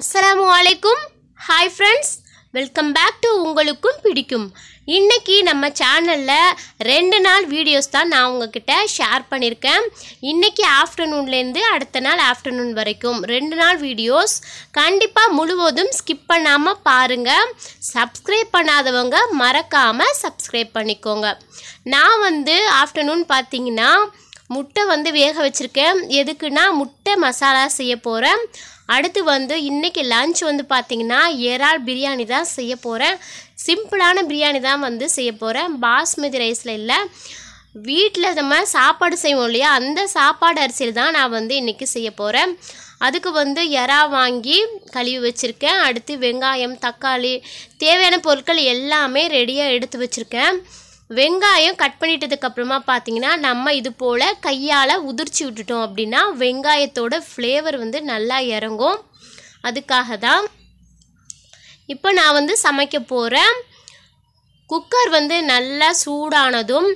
அஸ்லாம் வலைக்கும் hi friends welcome back to உங்களுக்கும் பிடிக்கும் இன்றைக்கி நம்ம சேனலில் ரெண்டு நாள் வீடியோஸ் தான் நான் உங்ககிட்ட ஷேர் பண்ணியிருக்கேன் இன்றைக்கி ஆஃப்டர்நூன்லேருந்து அடுத்த நாள் ஆஃப்டர்நூன் வரைக்கும் ரெண்டு நாள் வீடியோஸ் கண்டிப்பாக முழுவதும் ஸ்கிப் பண்ணாமல் பாருங்கள் சப்ஸ்கிரைப் பண்ணாதவங்க மறக்காமல் சப்ஸ்கிரைப் பண்ணிக்கோங்க நான் வந்து ஆஃப்டர்நூன் பார்த்தீங்கன்னா முட்டை வந்து வேக வச்சுருக்கேன் எதுக்குன்னா முட்டை மசாலா செய்ய போகிறேன் அடுத்து வந்து இன்றைக்கி லன்ச் வந்து பார்த்திங்கன்னா இறால் பிரியாணி தான் செய்ய போகிறேன் சிம்பிளான பிரியாணி தான் வந்து செய்ய போகிறேன் பாஸ்மதி ரைஸில் இல்லை வீட்டில் நம்ம சாப்பாடு செய்வோம் இல்லையா அந்த சாப்பாடு அரிசியில் தான் நான் வந்து இன்றைக்கி செய்ய போகிறேன் அதுக்கு வந்து எறா வாங்கி கழுவி வச்சுருக்கேன் அடுத்து வெங்காயம் தக்காளி தேவையான பொருட்கள் எல்லாமே ரெடியாக எடுத்து வச்சுருக்கேன் வெங்காயம் கட் பண்ணிட்டதுக்கப்புறமா பார்த்தீங்கன்னா நம்ம இது போல் கையால் உதிர்ச்சி விட்டுட்டோம் அப்படின்னா வெங்காயத்தோட ஃப்ளேவர் வந்து நல்லா இறங்கும் அதுக்காக தான் இப்போ நான் வந்து சமைக்க போகிறேன் குக்கர் வந்து நல்லா சூடானதும்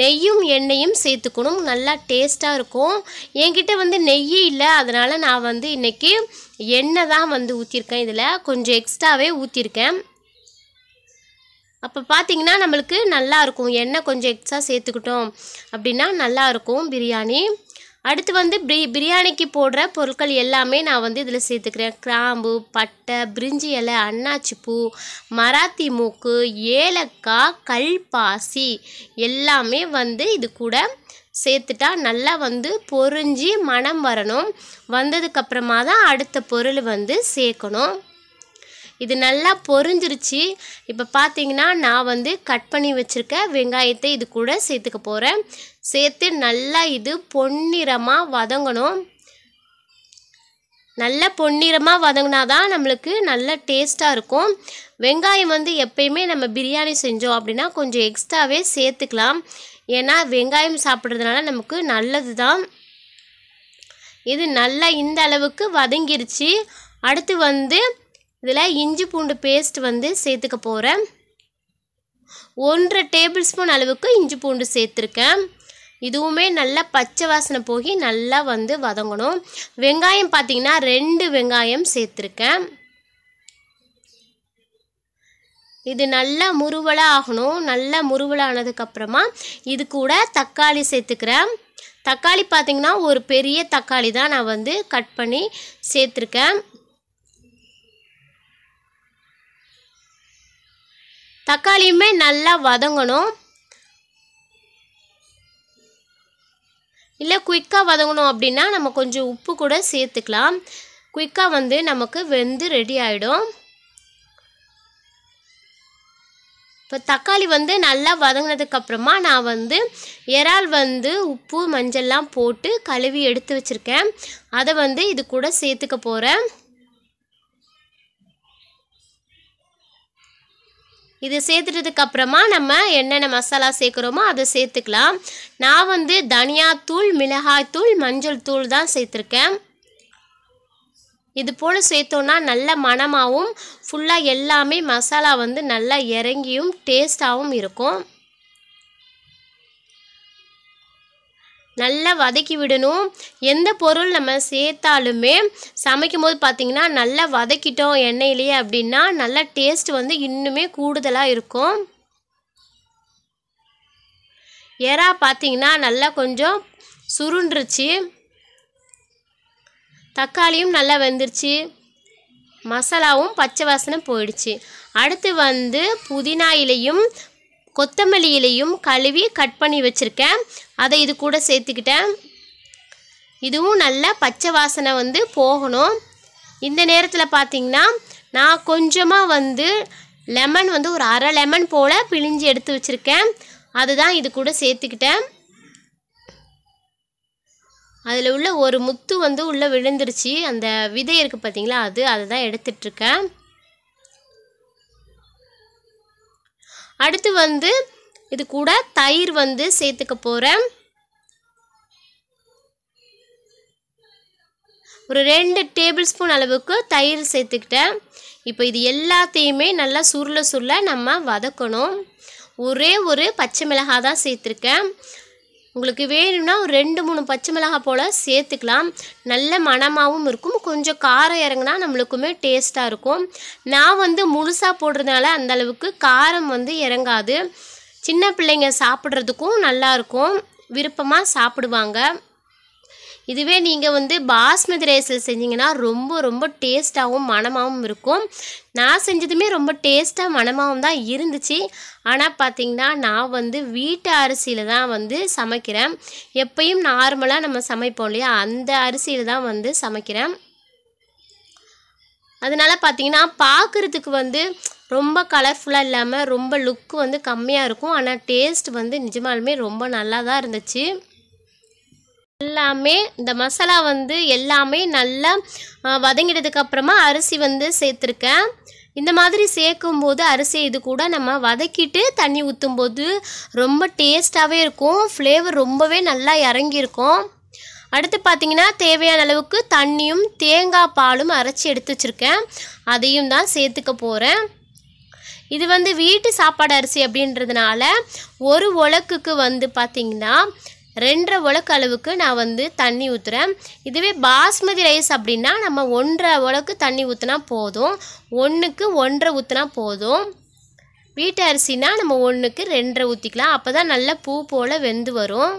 நெய்யும் எண்ணெயும் சேர்த்துக்கணும் நல்லா டேஸ்ட்டாக இருக்கும் என்கிட்ட வந்து நெய்யே இல்லை அதனால் நான் வந்து இன்றைக்கி எண்ணெய் தான் வந்து ஊற்றிருக்கேன் இதில் கொஞ்சம் எக்ஸ்ட்ராவே ஊற்றிருக்கேன் அப்போ பார்த்திங்கன்னா நம்மளுக்கு நல்லாயிருக்கும் எண்ணெய் கொஞ்சம் எக்ஸ்ட்ரா சேர்த்துக்கிட்டோம் அப்படின்னா நல்லாயிருக்கும் பிரியாணி அடுத்து வந்து பிரி பிரியாணிக்கு போடுற பொருட்கள் எல்லாமே நான் வந்து இதில் சேர்த்துக்கிறேன் கிராம்பு பட்டை பிரிஞ்சி இலை அண்ணாச்சிப்பூ பூ மராத்தி மூக்கு ஏலக்காய் கல்பாசி எல்லாமே வந்து இது கூட சேர்த்துட்டா நல்லா வந்து பொறிஞ்சி மனம் வரணும் வந்ததுக்கப்புறமா தான் அடுத்த பொருள் வந்து சேர்க்கணும் இது நல்லா பொரிஞ்சிருச்சு இப்போ பார்த்தீங்கன்னா நான் வந்து கட் பண்ணி வச்சுருக்க வெங்காயத்தை இது கூட சேர்த்துக்க போகிறேன் சேர்த்து நல்லா இது பொன்னிறமாக வதங்கணும் நல்ல பொன்னிறமாக வதங்கினா தான் நம்மளுக்கு நல்ல டேஸ்ட்டாக இருக்கும் வெங்காயம் வந்து எப்பயுமே நம்ம பிரியாணி செஞ்சோம் அப்படின்னா கொஞ்சம் எக்ஸ்ட்ராவே சேர்த்துக்கலாம் ஏன்னா வெங்காயம் சாப்பிட்றதுனால நமக்கு நல்லது தான் இது நல்லா இந்த அளவுக்கு வதங்கிருச்சு அடுத்து வந்து இதில் இஞ்சி பூண்டு பேஸ்ட் வந்து சேர்த்துக்க போகிறேன் ஒன்றரை டேபிள் ஸ்பூன் அளவுக்கு இஞ்சி பூண்டு சேர்த்துருக்கேன் இதுவுமே நல்லா பச்சை வாசனை போகி நல்லா வந்து வதங்கணும் வெங்காயம் பார்த்திங்கன்னா ரெண்டு வெங்காயம் சேர்த்துருக்கேன் இது நல்லா முறுவலாக ஆகணும் நல்லா முறுவலானதுக்கப்புறமா இது கூட தக்காளி சேர்த்துக்கிறேன் தக்காளி பார்த்திங்கன்னா ஒரு பெரிய தக்காளி தான் நான் வந்து கட் பண்ணி சேர்த்துருக்கேன் தக்காளியுமே நல்லா வதங்கணும் இல்லை குயிக்காக வதங்கணும் அப்படின்னா நம்ம கொஞ்சம் உப்பு கூட சேர்த்துக்கலாம் குயிக்காக வந்து நமக்கு வெந்து ரெடி ஆகிடும் இப்போ தக்காளி வந்து நல்லா வதங்கினதுக்கப்புறமா நான் வந்து இறால் வந்து உப்பு மஞ்சள்லாம் போட்டு கழுவி எடுத்து வச்சுருக்கேன் அதை வந்து இது கூட சேர்த்துக்க போகிறேன் இது சேர்த்துட்டதுக்கு அப்புறமா நம்ம என்னென்ன மசாலா சேர்க்குறோமோ அதை சேர்த்துக்கலாம் நான் வந்து தனியாத்தூள் மிளகாய்த்தூள் மஞ்சள் தூள் தான் சேர்த்துருக்கேன் இது போல் சேர்த்தோன்னா நல்ல மணமாகவும் ஃபுல்லாக எல்லாமே மசாலா வந்து நல்லா இறங்கியும் டேஸ்ட்டாகவும் இருக்கும் நல்லா வதக்கி விடணும் எந்த பொருள் நம்ம சேர்த்தாலுமே சமைக்கும் போது பார்த்திங்கன்னா நல்லா வதக்கிட்டோம் எண்ணெயிலேயே அப்படின்னா நல்லா டேஸ்ட் வந்து இன்னுமே கூடுதலாக இருக்கும் எறா பார்த்திங்கன்னா நல்லா கொஞ்சம் சுருண்டுருச்சு தக்காளியும் நல்லா வெந்துருச்சு மசாலாவும் பச்சை வாசனை போயிடுச்சு அடுத்து வந்து புதினா இலையும் கொத்தமல்லி இலையும் கழுவி கட் பண்ணி வச்சுருக்கேன் அதை இது கூட சேர்த்துக்கிட்டேன் இதுவும் நல்லா பச்சை வாசனை வந்து போகணும் இந்த நேரத்தில் பார்த்திங்கன்னா நான் கொஞ்சமாக வந்து லெமன் வந்து ஒரு அரை லெமன் போல் பிழிஞ்சு எடுத்து வச்சுருக்கேன் அதுதான் இது கூட சேர்த்துக்கிட்டேன் அதில் உள்ள ஒரு முத்து வந்து உள்ளே விழுந்துருச்சு அந்த விதை இருக்குது பார்த்தீங்களா அது அதை தான் எடுத்துட்ருக்கேன் அடுத்து வந்து இது கூட தயிர் வந்து சேர்த்துக்க போகிறேன் ஒரு ரெண்டு டேபிள் ஸ்பூன் அளவுக்கு தயிர் சேர்த்துக்கிட்டேன் இப்போ இது எல்லாத்தையுமே நல்லா சுருள சுருள நம்ம வதக்கணும் ஒரே ஒரு பச்சை மிளகாய் தான் சேர்த்துருக்கேன் உங்களுக்கு வேணும்னா ஒரு ரெண்டு மூணு பச்சை மிளகாய் போல் சேர்த்துக்கலாம் நல்ல மணமாகவும் இருக்கும் கொஞ்சம் காரம் இறங்கினா நம்மளுக்குமே டேஸ்ட்டாக இருக்கும் நான் வந்து முழுசாக போடுறதுனால அந்தளவுக்கு காரம் வந்து இறங்காது சின்ன பிள்ளைங்க சாப்பிட்றதுக்கும் நல்லாயிருக்கும் விருப்பமாக சாப்பிடுவாங்க இதுவே நீங்கள் வந்து பாஸ்மதி ரைஸில் செஞ்சிங்கன்னா ரொம்ப ரொம்ப டேஸ்ட்டாகவும் மனமாகவும் இருக்கும் நான் செஞ்சதுமே ரொம்ப டேஸ்ட்டாக மனமாகவும் தான் இருந்துச்சு ஆனால் பார்த்திங்கன்னா நான் வந்து வீட்டு அரிசியில் தான் வந்து சமைக்கிறேன் எப்பயும் நார்மலாக நம்ம சமைப்போம் இல்லையா அந்த அரிசியில் தான் வந்து சமைக்கிறேன் அதனால் பார்த்திங்கன்னா பார்க்குறதுக்கு வந்து ரொம்ப கலர்ஃபுல்லாக இல்லாமல் ரொம்ப லுக்கு வந்து கம்மியாக இருக்கும் ஆனால் டேஸ்ட் வந்து நிஜமாலுமே ரொம்ப நல்லா தான் இருந்துச்சு எல்லாமே இந்த மசாலா வந்து எல்லாமே நல்லா வதங்கிட்டதுக்கு அப்புறமா அரிசி வந்து சேர்த்துருக்கேன் இந்த மாதிரி சேர்க்கும் போது அரிசி இது கூட நம்ம வதக்கிட்டு தண்ணி ஊற்றும் போது ரொம்ப டேஸ்ட்டாகவே இருக்கும் ஃப்ளேவர் ரொம்பவே நல்லா இறங்கியிருக்கும் அடுத்து பார்த்திங்கன்னா தேவையான அளவுக்கு தண்ணியும் தேங்காய் பாலும் அரைச்சி எடுத்து வச்சுருக்கேன் அதையும் தான் சேர்த்துக்க போகிறேன் இது வந்து வீட்டு சாப்பாடு அரிசி அப்படின்றதுனால ஒரு உலக்குக்கு வந்து பார்த்திங்கன்னா ரெண்டரை உலக்கு அளவுக்கு நான் வந்து தண்ணி ஊற்றுறேன் இதுவே பாஸ்மதி ரைஸ் அப்படின்னா நம்ம ஒன்றரை உலக்கு தண்ணி ஊற்றினா போதும் ஒன்றுக்கு ஒன்றரை ஊற்றினா போதும் வீட்டு அரிசினா நம்ம ஒன்றுக்கு ரெண்டரை ஊற்றிக்கலாம் அப்போ தான் நல்லா பூ போல் வெந்து வரும்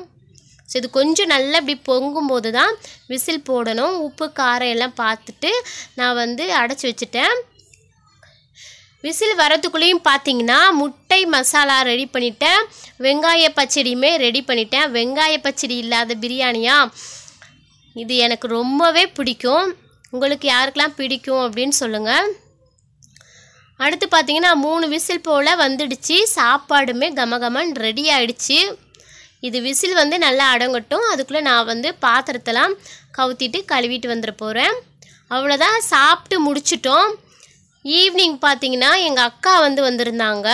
ஸோ இது கொஞ்சம் நல்லா இப்படி பொங்கும்போது தான் விசில் போடணும் உப்பு காரம் எல்லாம் பார்த்துட்டு நான் வந்து அடைச்சி வச்சுட்டேன் விசில் வரத்துக்குள்ளேயும் பார்த்தீங்கன்னா முட்டை மசாலா ரெடி பண்ணிட்டேன் வெங்காய பச்சடியுமே ரெடி பண்ணிட்டேன் வெங்காய பச்சடி இல்லாத பிரியாணியா இது எனக்கு ரொம்பவே பிடிக்கும் உங்களுக்கு யாருக்கெல்லாம் பிடிக்கும் அப்படின்னு சொல்லுங்கள் அடுத்து பார்த்தீங்கன்னா மூணு விசில் போல் வந்துடுச்சு சாப்பாடுமே கமகமன் ரெடி ஆகிடுச்சு இது விசில் வந்து நல்லா அடங்கட்டும் அதுக்குள்ளே நான் வந்து பாத்திரத்தெல்லாம் கவுத்திட்டு கழுவிட்டு வந்துட போகிறேன் அவ்வளோதான் சாப்பிட்டு முடிச்சிட்டோம் ஈவினிங் பார்த்தீங்கன்னா எங்கள் அக்கா வந்து வந்திருந்தாங்க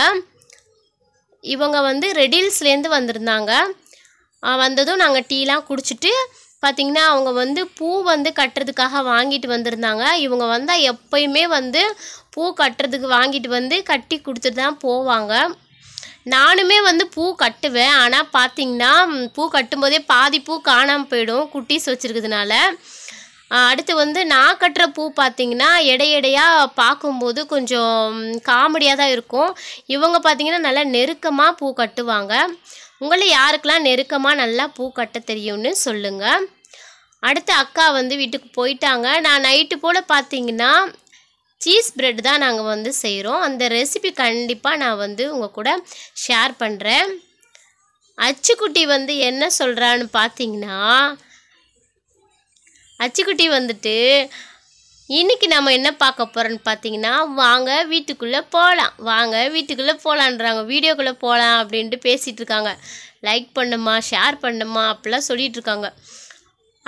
இவங்க வந்து ரெடில்ஸ்லேருந்து வந்திருந்தாங்க வந்ததும் நாங்கள் டீலாம் குடிச்சிட்டு பார்த்திங்கன்னா அவங்க வந்து பூ வந்து கட்டுறதுக்காக வாங்கிட்டு வந்திருந்தாங்க இவங்க வந்தால் எப்பயுமே வந்து பூ கட்டுறதுக்கு வாங்கிட்டு வந்து கட்டி கொடுத்துட்டு தான் போவாங்க நானுமே வந்து பூ கட்டுவேன் ஆனால் பார்த்திங்கன்னா பூ கட்டும்போதே பாதி பூ காணாமல் போயிடும் குட்டீஸ் வச்சுருக்கிறதுனால அடுத்து வந்து நான் கட்டுற பூ பார்த்திங்கன்னா இடையிடையாக பார்க்கும்போது கொஞ்சம் காமெடியாக தான் இருக்கும் இவங்க பார்த்திங்கன்னா நல்லா நெருக்கமாக பூ கட்டுவாங்க உங்களை யாருக்கெல்லாம் நெருக்கமாக நல்லா பூ கட்ட தெரியும்னு சொல்லுங்கள் அடுத்து அக்கா வந்து வீட்டுக்கு போயிட்டாங்க நான் நைட்டு போல் பார்த்திங்கன்னா சீஸ் ப்ரெட் தான் நாங்கள் வந்து செய்கிறோம் அந்த ரெசிபி கண்டிப்பாக நான் வந்து உங்கள் கூட ஷேர் பண்ணுறேன் அச்சுக்குட்டி வந்து என்ன சொல்கிறான்னு பார்த்தீங்கன்னா அச்சுக்குட்டி வந்துட்டு இன்றைக்கி நம்ம என்ன பார்க்க போகிறோன்னு பார்த்தீங்கன்னா வாங்க வீட்டுக்குள்ளே போகலாம் வாங்க வீட்டுக்குள்ளே போகலான்றாங்க வீடியோக்குள்ளே போகலாம் அப்படின்ட்டு பேசிகிட்டு இருக்காங்க லைக் பண்ணுமா ஷேர் பண்ணுமா அப்படிலாம் சொல்லிகிட்டு இருக்காங்க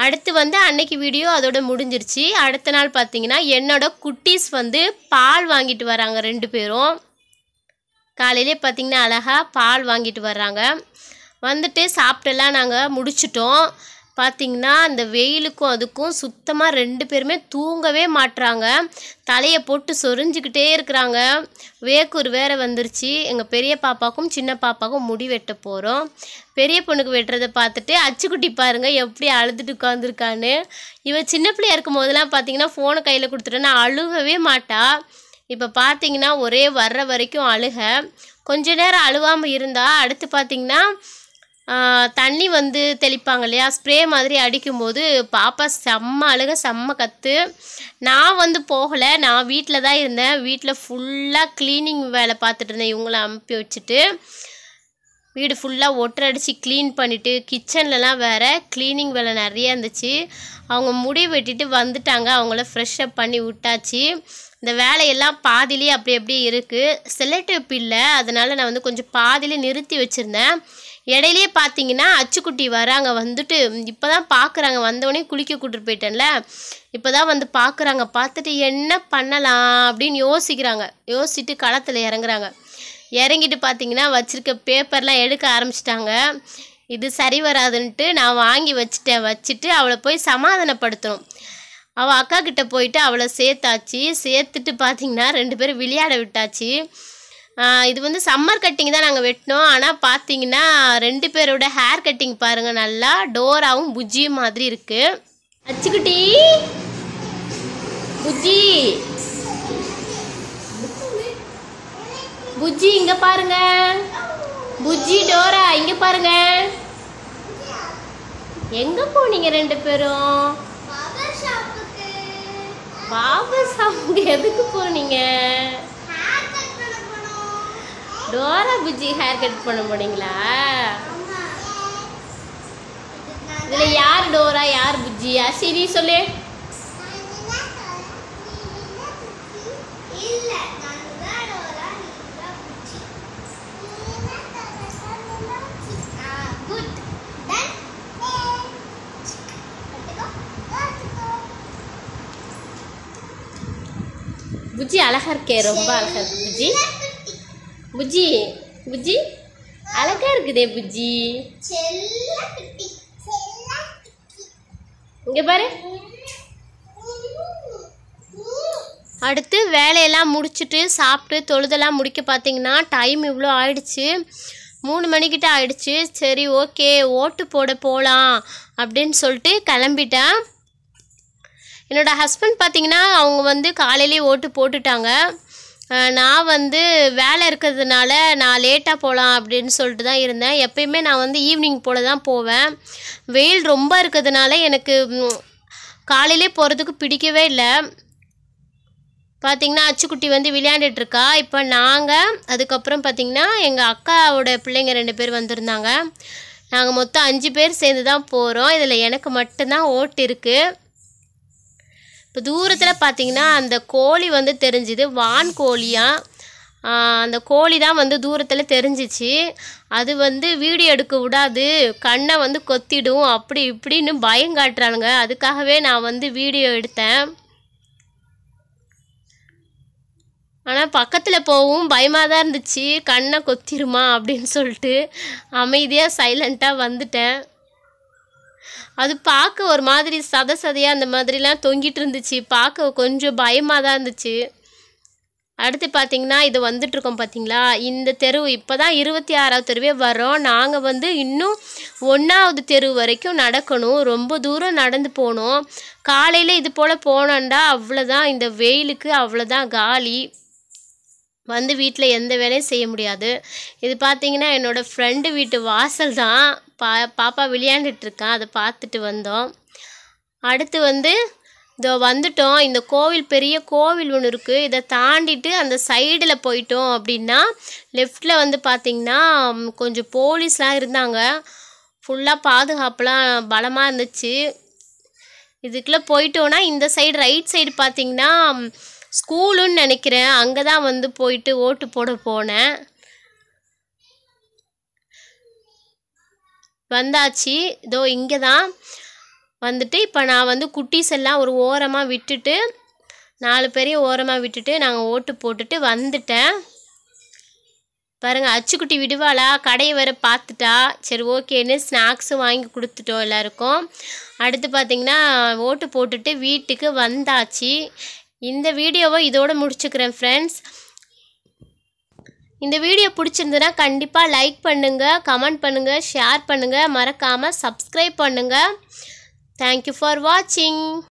அடுத்து வந்து அன்னைக்கு வீடியோ அதோட முடிஞ்சிருச்சு அடுத்த நாள் பார்த்தீங்கன்னா என்னோடய குட்டீஸ் வந்து பால் வாங்கிட்டு வராங்க ரெண்டு பேரும் காலையிலே பார்த்திங்கன்னா அழகாக பால் வாங்கிட்டு வர்றாங்க வந்துட்டு சாப்பிட்டெல்லாம் நாங்கள் முடிச்சிட்டோம் பார்த்திங்கன்னா அந்த வெயிலுக்கும் அதுக்கும் சுத்தமாக ரெண்டு பேருமே தூங்கவே மாட்டுறாங்க தலையை போட்டு சொரிஞ்சிக்கிட்டே இருக்கிறாங்க வேக்கூர் வேறு வந்துருச்சு எங்கள் பெரிய பாப்பாக்கும் சின்ன பாப்பாக்கும் முடி வெட்ட போகிறோம் பெரிய பொண்ணுக்கு வெட்டுறதை பார்த்துட்டு அச்சுக்குட்டி பாருங்கள் எப்படி அழுதுட்டு உட்காந்துருக்கான்னு இவன் சின்ன பிள்ளையா இருக்கும் போதெல்லாம் பார்த்தீங்கன்னா ஃபோனை கையில் கொடுத்துட்டேன்னா அழுகவே மாட்டா இப்போ பார்த்தீங்கன்னா ஒரே வர்ற வரைக்கும் அழுக கொஞ்ச நேரம் அழுவாமல் இருந்தால் அடுத்து பார்த்திங்கன்னா தண்ணி வந்து தெளிப்பாங்க இல்லையா ஸ்ப்ரே மாதிரி அடிக்கும்போது பாப்பா செம்ம அழுக செம்ம கற்று நான் வந்து போகலை நான் வீட்டில் தான் இருந்தேன் வீட்டில் ஃபுல்லாக க்ளீனிங் வேலை பார்த்துட்டு இருந்தேன் இவங்கள அனுப்பி வச்சுட்டு வீடு ஃபுல்லாக ஒட்டர் அடித்து க்ளீன் பண்ணிவிட்டு கிச்சன்லலாம் வேறு க்ளீனிங் வேலை நிறையா இருந்துச்சு அவங்க முடி வெட்டிட்டு வந்துட்டாங்க அவங்கள ஃப்ரெஷ்ஷப் பண்ணி விட்டாச்சு இந்த வேலையெல்லாம் பாதிலே அப்படி அப்படியே இருக்குது செலக்டிவ் இல்லை அதனால் நான் வந்து கொஞ்சம் பாதிலே நிறுத்தி வச்சுருந்தேன் இடையிலே பார்த்தீங்கன்னா அச்சுக்குட்டி வராங்க வந்துட்டு இப்போ தான் பார்க்குறாங்க வந்தவொடனே குளிக்க கூட்டிட்டு போயிட்டேன்ல இப்போ தான் வந்து பார்க்குறாங்க பார்த்துட்டு என்ன பண்ணலாம் அப்படின்னு யோசிக்கிறாங்க யோசிச்சுட்டு களத்தில் இறங்குறாங்க இறங்கிட்டு பார்த்தீங்கன்னா வச்சுருக்க பேப்பர்லாம் எடுக்க ஆரம்பிச்சிட்டாங்க இது சரி வராதுன்ட்டு நான் வாங்கி வச்சுட்டேன் வச்சுட்டு அவளை போய் சமாதானப்படுத்தணும் அவள் அக்கா கிட்டே போயிட்டு அவளை சேர்த்தாச்சு சேர்த்துட்டு பார்த்தீங்கன்னா ரெண்டு பேரும் விளையாட விட்டாச்சு இது வந்து சம்மர் கட்டிங் தான் நாங்கள் வெட்டினோம் ஆனால் பார்த்தீங்கன்னா ரெண்டு பேரோட ஹேர் கட்டிங் பாருங்கள் நல்லா டோராகவும் புஜ்ஜியும் மாதிரி இருக்குது அச்சுக்குட்டி புஜ்ஜி புஜ்ஜி இங்கே பாருங்க புஜ்ஜி டோரா இங்கே பாருங்க எங்கே போனீங்க ரெண்டு பேரும் பாபா ஷாப்புக்கு எதுக்கு போனீங்க புஜ்ஜி ஹேர் கட் பண்ண முடியுங்களா இதில் யார் டோரா யார் புஜ்ஜியா சரி சொல்லு புஜ்ஜி அழகா இருக்கே ரொம்ப அழகா இருக்கு புஜி புஜ்ஜி புஜ்ஜி அழகா இருக்குதே புஜ்ஜி இங்க பாரு அடுத்து வேலையெல்லாம் முடிச்சுட்டு சாப்பிட்டு தொழுதெல்லாம் முடிக்க பார்த்தீங்கன்னா டைம் இவ்வளோ ஆயிடுச்சு மூணு மணிக்கிட்ட ஆயிடுச்சு சரி ஓகே ஓட்டு போட போகலாம் அப்படின்னு சொல்லிட்டு கிளம்பிட்டேன் என்னோடய ஹஸ்பண்ட் பார்த்திங்கன்னா அவங்க வந்து காலையிலே ஓட்டு போட்டுட்டாங்க நான் வந்து வேலை இருக்கிறதுனால நான் லேட்டாக போகலாம் அப்படின்னு சொல்லிட்டு தான் இருந்தேன் எப்பயுமே நான் வந்து ஈவினிங் போல் தான் போவேன் வெயில் ரொம்ப இருக்கிறதுனால எனக்கு காலையிலே போகிறதுக்கு பிடிக்கவே இல்லை பார்த்திங்கன்னா அச்சுக்குட்டி வந்து விளையாண்டுட்ருக்கா இப்போ நாங்கள் அதுக்கப்புறம் பார்த்திங்கன்னா எங்கள் அக்காவோட பிள்ளைங்க ரெண்டு பேர் வந்திருந்தாங்க நாங்கள் மொத்தம் அஞ்சு பேர் சேர்ந்து தான் போகிறோம் இதில் எனக்கு மட்டும்தான் ஓட்டு இருக்குது இப்போ தூரத்தில் பார்த்தீங்கன்னா அந்த கோழி வந்து தெரிஞ்சுது வான் கோழியாக அந்த கோழி தான் வந்து தூரத்தில் தெரிஞ்சிச்சு அது வந்து வீடியோ எடுக்க விடாது கண்ணை வந்து கொத்திடும் அப்படி இப்படின்னு பயம் காட்டுறானுங்க அதுக்காகவே நான் வந்து வீடியோ எடுத்தேன் ஆனால் பக்கத்தில் போகவும் பயமாக தான் இருந்துச்சு கண்ணை கொத்திருமா அப்படின்னு சொல்லிட்டு அமைதியாக சைலண்ட்டாக வந்துட்டேன் அது பார்க்க ஒரு மாதிரி சத சதையாக அந்த மாதிரிலாம் தொங்கிட்டு இருந்துச்சு பார்க்க கொஞ்சம் பயமாக தான் இருந்துச்சு அடுத்து பார்த்திங்கன்னா இது வந்துட்ருக்கோம் பார்த்திங்களா இந்த தெரு இப்போ தான் இருபத்தி ஆறாவது தெருவே வரோம் நாங்கள் வந்து இன்னும் ஒன்றாவது தெரு வரைக்கும் நடக்கணும் ரொம்ப தூரம் நடந்து போகணும் காலையில் இது போல் போனோண்டா அவ்வளோதான் இந்த வெயிலுக்கு அவ்வளோதான் காலி வந்து வீட்டில் எந்த வேலையும் செய்ய முடியாது இது பார்த்திங்கன்னா என்னோடய ஃப்ரெண்டு வீட்டு வாசல் தான் பா பாப்பா விளையாண்டுட்டு இருக்கான் அதை பார்த்துட்டு வந்தோம் அடுத்து வந்து இதோ வந்துட்டோம் இந்த கோவில் பெரிய கோவில் ஒன்று இருக்குது இதை தாண்டிட்டு அந்த சைடில் போயிட்டோம் அப்படின்னா லெஃப்டில் வந்து பார்த்திங்கன்னா கொஞ்சம் போலீஸ்லாம் இருந்தாங்க ஃபுல்லாக பாதுகாப்புலாம் பலமாக இருந்துச்சு இதுக்குள்ளே போயிட்டோன்னா இந்த சைடு ரைட் சைடு பார்த்திங்கன்னா ஸ்கூலுன்னு நினைக்கிறேன் அங்கே தான் வந்து போயிட்டு ஓட்டு போட போனேன் வந்தாச்சு இதோ இங்கே தான் வந்துட்டு இப்போ நான் வந்து குட்டீஸ் எல்லாம் ஒரு ஓரமாக விட்டுட்டு நாலு பேரையும் ஓரமாக விட்டுட்டு நாங்கள் ஓட்டு போட்டுட்டு வந்துட்டேன் பாருங்கள் அச்சுக்குட்டி விடுவாளா கடையை வேறு பார்த்துட்டா சரி ஓகேன்னு ஸ்நாக்ஸும் வாங்கி கொடுத்துட்டோம் எல்லாருக்கும் அடுத்து பார்த்திங்கன்னா ஓட்டு போட்டுட்டு வீட்டுக்கு வந்தாச்சு இந்த வீடியோவை இதோடு முடிச்சுக்கிறேன் ஃப்ரெண்ட்ஸ் இந்த வீடியோ பிடிச்சிருந்துன்னா கண்டிப்பாக லைக் பண்ணுங்கள் கமெண்ட் பண்ணுங்கள் ஷேர் பண்ணுங்கள் மறக்காமல் சப்ஸ்கிரைப் பண்ணுங்கள் தேங்க்யூ ஃபார் வாட்சிங்